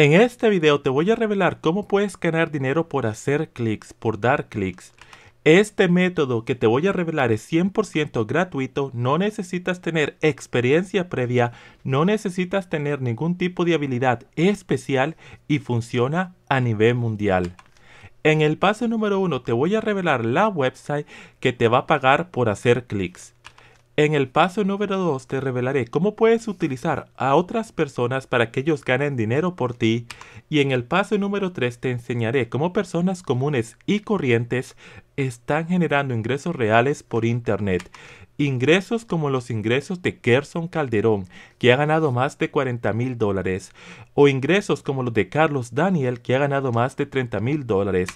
En este video te voy a revelar cómo puedes ganar dinero por hacer clics, por dar clics. Este método que te voy a revelar es 100% gratuito, no necesitas tener experiencia previa, no necesitas tener ningún tipo de habilidad especial y funciona a nivel mundial. En el paso número 1 te voy a revelar la website que te va a pagar por hacer clics. En el paso número 2 te revelaré cómo puedes utilizar a otras personas para que ellos ganen dinero por ti. Y en el paso número 3 te enseñaré cómo personas comunes y corrientes están generando ingresos reales por Internet ingresos como los ingresos de Kerson Calderón, que ha ganado más de 40 mil dólares, o ingresos como los de Carlos Daniel, que ha ganado más de 30 mil dólares,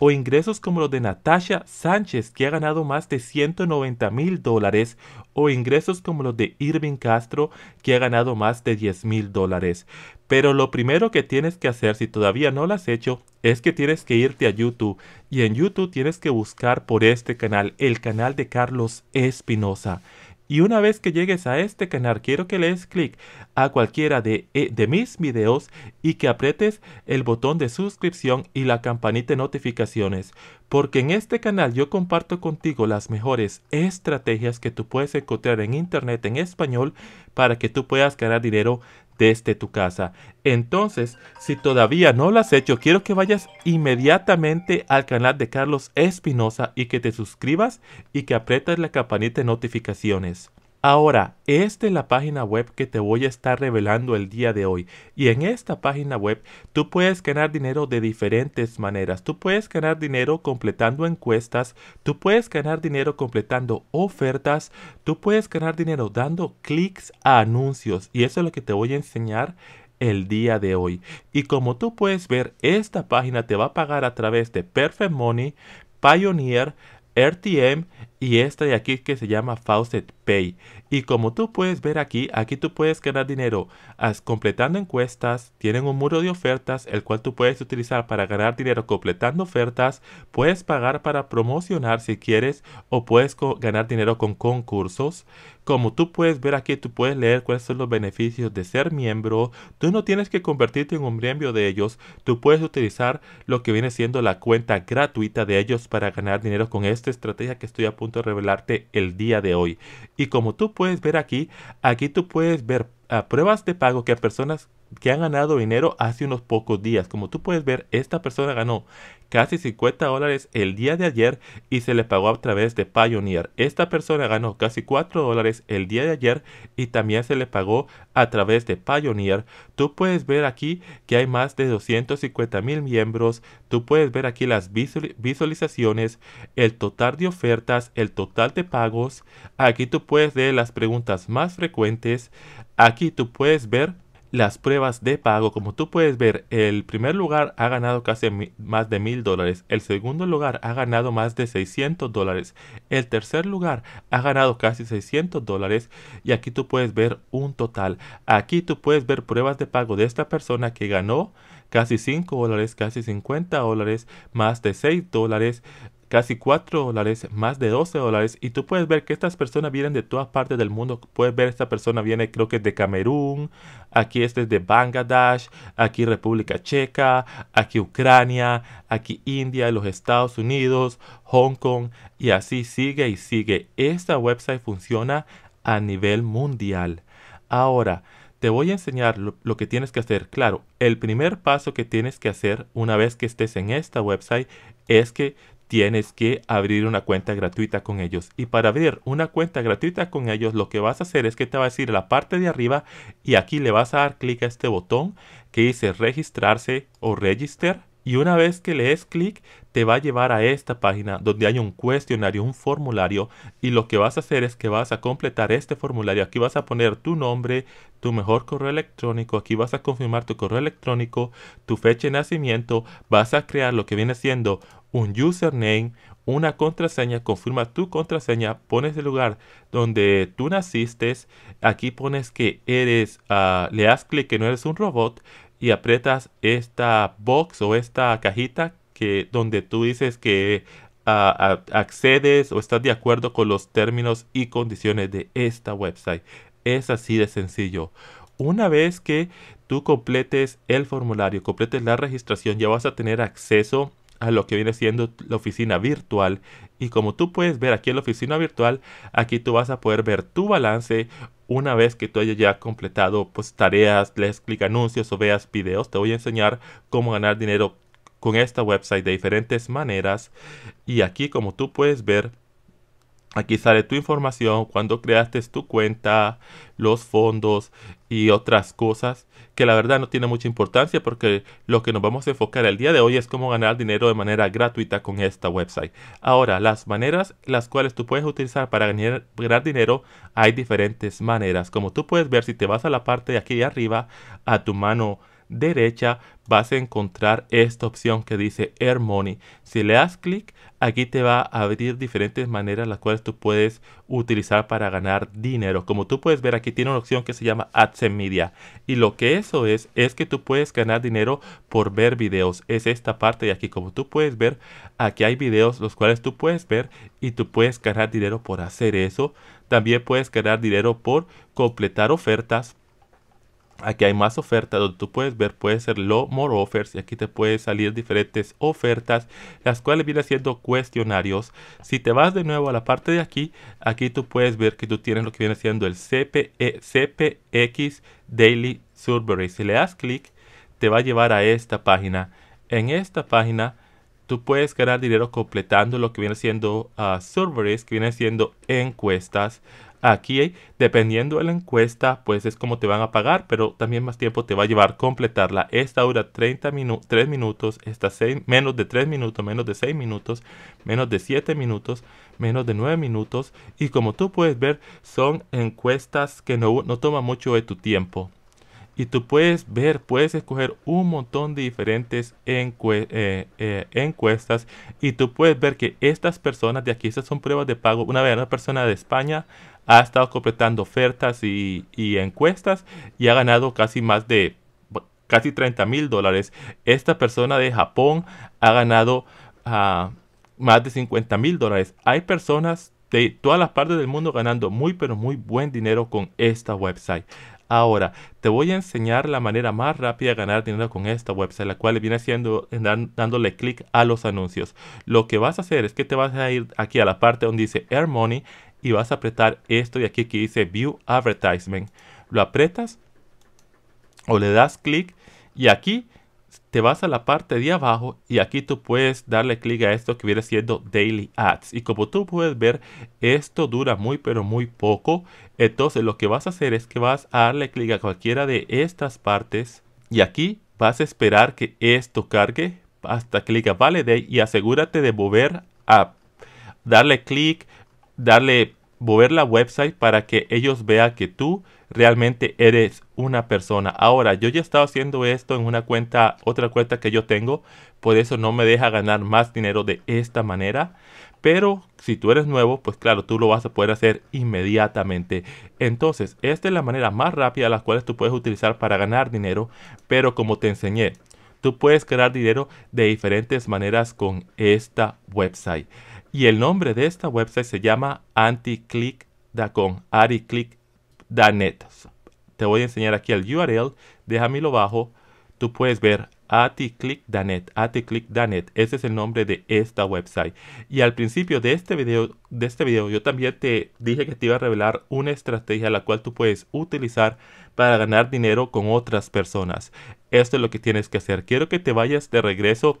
o ingresos como los de Natasha Sánchez, que ha ganado más de 190 mil dólares, o ingresos como los de Irving Castro, que ha ganado más de 10 mil dólares. Pero lo primero que tienes que hacer, si todavía no lo has hecho, es que tienes que irte a YouTube. Y en YouTube tienes que buscar por este canal, el canal de Carlos Espinosa. Y una vez que llegues a este canal, quiero que le des clic a cualquiera de, eh, de, mis videos y que aprietes el botón de suscripción y la campanita de notificaciones. Porque en este canal yo comparto contigo las mejores estrategias que tú puedes encontrar en internet en español para que tú puedas ganar dinero desde tu casa. Entonces, si todavía no lo has hecho, quiero que vayas inmediatamente al canal de Carlos Espinosa y que te suscribas y que aprietas la campanita de notificaciones. Ahora, esta es la página web que te voy a estar revelando el día de hoy. Y en esta página web tú puedes ganar dinero de diferentes maneras. Tú puedes ganar dinero completando encuestas, tú puedes ganar dinero completando ofertas, tú puedes ganar dinero dando clics a anuncios. Y eso es lo que te voy a enseñar el día de hoy. Y como tú puedes ver, esta página te va a pagar a través de Perfect Money, Pioneer, RTM y esta de aquí que se llama Faucet y como tú puedes ver aquí, aquí tú puedes ganar dinero completando encuestas. Tienen un muro de ofertas, el cual tú puedes utilizar para ganar dinero completando ofertas. Puedes pagar para promocionar si quieres o puedes ganar dinero con concursos. Como tú puedes ver aquí, tú puedes leer cuáles son los beneficios de ser miembro. Tú no tienes que convertirte en un miembro de ellos. Tú puedes utilizar lo que viene siendo la cuenta gratuita de ellos para ganar dinero con esta estrategia que estoy a punto de revelarte el día de hoy. Y como tú puedes ver aquí, aquí tú puedes ver ah, pruebas de pago que a personas que han ganado dinero hace unos pocos días. Como tú puedes ver, esta persona ganó casi 50 dólares el día de ayer y se le pagó a través de Pioneer. Esta persona ganó casi 4 dólares el día de ayer y también se le pagó a través de Pioneer. Tú puedes ver aquí que hay más de 250 mil miembros. Tú puedes ver aquí las visualizaciones, el total de ofertas, el total de pagos. Aquí tú puedes ver las preguntas más frecuentes. Aquí tú puedes ver las pruebas de pago. Como tú puedes ver, el primer lugar ha ganado casi más de mil dólares. El segundo lugar ha ganado más de 600 dólares. El tercer lugar ha ganado casi 600 dólares. Y aquí tú puedes ver un total. Aquí tú puedes ver pruebas de pago de esta persona que ganó casi 5 dólares, casi 50 dólares, más de 6 dólares, casi 4 dólares, más de 12 dólares. Y tú puedes ver que estas personas vienen de todas partes del mundo. Puedes ver esta persona viene creo que es de Camerún, aquí este es de Bangladesh, aquí República Checa, aquí Ucrania, aquí India, los Estados Unidos, Hong Kong y así sigue y sigue. Esta website funciona a nivel mundial. Ahora, te voy a enseñar lo, lo, que tienes que hacer. Claro, el primer paso que tienes que hacer una vez que estés en esta website es que tienes que abrir una cuenta gratuita con ellos. Y para abrir una cuenta gratuita con ellos, lo que vas a hacer es que te va a decir la parte de arriba y aquí le vas a dar clic a este botón que dice registrarse o register y una vez que le clic te va a llevar a esta página donde hay un cuestionario, un formulario y lo que vas a hacer es que vas a completar este formulario. Aquí vas a poner tu nombre, tu mejor correo electrónico, aquí vas a confirmar tu correo electrónico, tu fecha de nacimiento, vas a crear lo que viene siendo un username, una contraseña, confirma tu contraseña, pones el lugar donde tú naciste, aquí pones que eres, ah, le das clic que no eres un robot, y aprietas esta box o esta cajita que donde tú dices que ah, accedes o estás de acuerdo con los términos y condiciones de esta website. Es así de sencillo. Una vez que tú completes el formulario, completes la registración, ya vas a tener acceso a lo que viene siendo la oficina virtual. Y como tú puedes ver aquí en la oficina virtual, aquí tú vas a poder ver tu balance una vez que tú hayas ya completado pues, tareas, les clic anuncios o veas videos, te voy a enseñar cómo ganar dinero con esta website de diferentes maneras. Y aquí como tú puedes ver, Aquí sale tu información, cuando creaste tu cuenta, los fondos y otras cosas que la verdad no tiene mucha importancia porque lo que nos vamos a enfocar el día de hoy es cómo ganar dinero de manera gratuita con esta website. Ahora, las maneras las cuales tú puedes utilizar para ganar, dinero hay diferentes maneras. Como tú puedes ver si te vas a la parte de aquí arriba a tu mano derecha vas a encontrar esta opción que dice Air Money. Si le das clic, aquí te va a abrir diferentes maneras las cuales tú puedes utilizar para ganar dinero. Como tú puedes ver, aquí tiene una opción que se llama AdSense Media. Y lo que eso es, es que tú puedes ganar dinero por ver videos. Es esta parte de aquí. Como tú puedes ver, aquí hay videos los cuales tú puedes ver y tú puedes ganar dinero por hacer eso. También puedes ganar dinero por completar ofertas, Aquí hay más ofertas donde tú puedes ver, puede ser Low More Offers y aquí te pueden salir diferentes ofertas, las cuales vienen siendo cuestionarios. Si te vas de nuevo a la parte de aquí, aquí tú puedes ver que tú tienes lo que viene siendo el CPX e, Daily Survey. Si le das clic, te va a llevar a esta página. En esta página tú puedes ganar dinero completando lo que viene siendo ah, surveys, que viene siendo encuestas. Aquí, dependiendo de la encuesta, pues es como te van a pagar, pero también más tiempo te va a llevar completarla. Esta dura 30 minutos 3 minutos, esta menos de 3 minutos, menos de 6 minutos, menos de 7 minutos, menos de 9 minutos. Y como tú puedes ver, son encuestas que no, no toman mucho de tu tiempo. Y tú puedes ver, puedes escoger un montón de diferentes eh, eh, encuestas. Y tú puedes ver que estas personas de aquí, estas son pruebas de pago. Una vez, una persona de España ha estado completando ofertas y, encuestas y ha ganado casi más de casi 30 mil dólares. Esta persona de Japón ha ganado ah, más de 50 mil dólares. Hay personas de todas las partes del mundo ganando muy pero muy buen dinero con esta website. Ahora, te voy a enseñar la manera más rápida de ganar dinero con esta website, la cual viene siendo dándole clic a los anuncios. Lo que vas a hacer es que te vas a ir aquí a la parte donde dice Air Money y vas a apretar esto de aquí que dice View Advertisement. Lo apretas o le das clic y aquí te vas a la parte de abajo y aquí tú puedes darle clic a esto que viene siendo Daily Ads. Y como tú puedes ver, esto dura muy pero muy poco. Entonces lo que vas a hacer es que vas a darle clic a cualquiera de estas partes y aquí vas a esperar que esto cargue hasta clic a Validate y asegúrate de mover a darle clic darle, mover la website para que ellos vean que tú realmente eres una persona. Ahora, yo ya estado haciendo esto en una cuenta, otra cuenta que yo tengo, por eso no me deja ganar más dinero de esta manera. Pero si tú eres nuevo, pues claro, tú lo vas a poder hacer inmediatamente. Entonces, esta es la manera más rápida a la cual tú puedes utilizar para ganar dinero. Pero como te enseñé, tú puedes crear dinero de diferentes maneras con esta website. Y el nombre de esta website se llama anticlick.com, anticlick.net. Te voy a enseñar aquí el URL, déjamelo bajo. Tú puedes ver anticlick.net, anticlick.net. Ese es el nombre de esta website. Y al principio de este video, de este video yo también te dije que te iba a revelar una estrategia la cual tú puedes utilizar para ganar dinero con otras personas. Esto es lo que tienes que hacer. Quiero que te vayas de regreso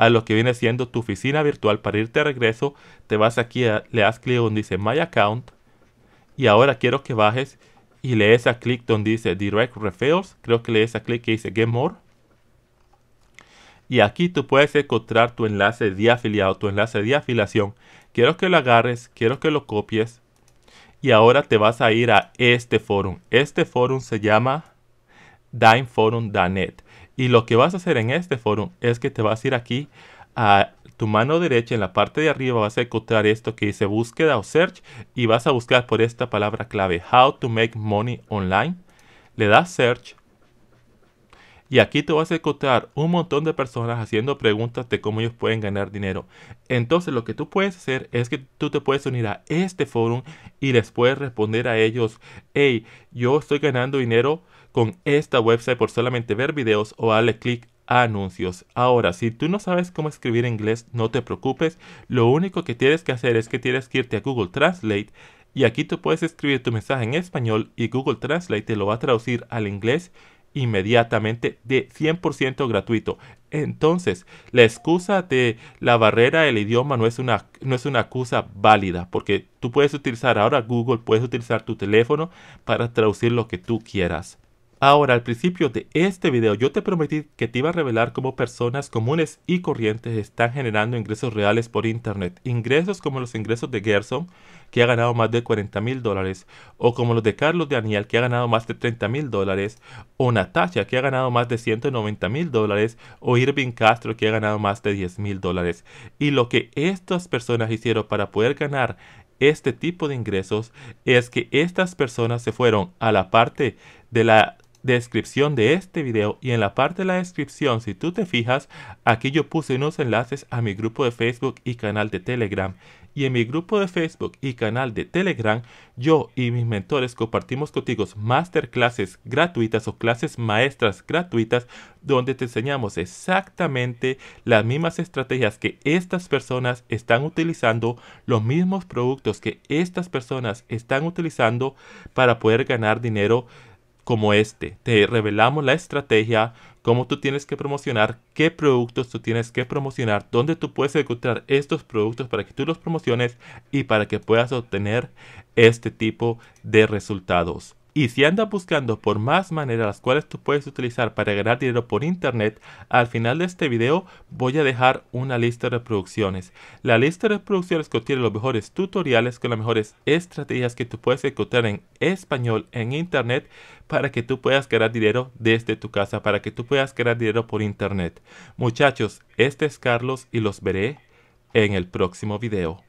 a lo que viene siendo tu oficina virtual para irte de regreso, te vas aquí, le das clic donde dice My Account y ahora quiero que bajes y le des a clic donde dice Direct Referrals, creo que le des a clic que dice Get More. Y aquí tú puedes encontrar tu enlace de afiliado, tu enlace de afiliación. Quiero que lo agarres, quiero que lo copies. Y ahora te vas a ir a este foro. Este foro se llama DimeForum.net. Y lo que vas a hacer en este foro es que te vas a ir aquí a tu mano derecha en la parte de arriba vas a encontrar esto que dice búsqueda o search y vas a buscar por esta palabra clave how to make money online. Le das search y aquí te vas a encontrar un montón de personas haciendo preguntas de cómo ellos pueden ganar dinero. Entonces lo que tú puedes hacer es que tú te puedes unir a este foro y les puedes responder a ellos, hey, yo estoy ganando dinero con esta website por solamente ver videos o darle clic a anuncios. Ahora, si tú no sabes cómo escribir en inglés, no te preocupes. Lo único que tienes que hacer es que tienes que irte a Google Translate y aquí tú puedes escribir tu mensaje en español y Google Translate te lo va a traducir al inglés inmediatamente de 100% gratuito. Entonces, la excusa de la barrera del idioma no es, una, no es una excusa válida, porque tú puedes utilizar ahora Google, puedes utilizar tu teléfono para traducir lo que tú quieras. Ahora, al principio de este video yo te prometí que te iba a revelar cómo personas comunes y corrientes están generando ingresos reales por internet. Ingresos como los ingresos de Gerson, que ha ganado más de 40 mil dólares, o como los de Carlos Daniel, que ha ganado más de 30 mil dólares, o Natasha, que ha ganado más de 190 mil dólares, o Irving Castro, que ha ganado más de 10 mil dólares. Y lo que estas personas hicieron para poder ganar este tipo de ingresos es que estas personas se fueron a la parte de la descripción de este video y en la parte de la descripción si tú te fijas aquí yo puse unos enlaces a mi grupo de Facebook y canal de Telegram y en mi grupo de Facebook y canal de Telegram yo y mis mentores compartimos contigo masterclasses gratuitas o clases maestras gratuitas donde te enseñamos exactamente las mismas estrategias que estas personas están utilizando, los mismos productos que estas personas están utilizando para poder ganar dinero como este. Te revelamos la estrategia, cómo tú tienes que promocionar, qué productos tú tienes que promocionar, dónde tú puedes encontrar estos productos para que tú los promociones y para que puedas obtener este tipo de resultados. Y si andas buscando por más maneras las cuales tú puedes utilizar para ganar dinero por internet, al final de este video voy a dejar una lista de reproducciones. La lista de reproducciones contiene los mejores tutoriales con las mejores estrategias que tú puedes ejecutar en español en internet para que tú puedas ganar dinero desde tu casa, para que tú puedas ganar dinero por internet. Muchachos, este es Carlos y los veré en el próximo video.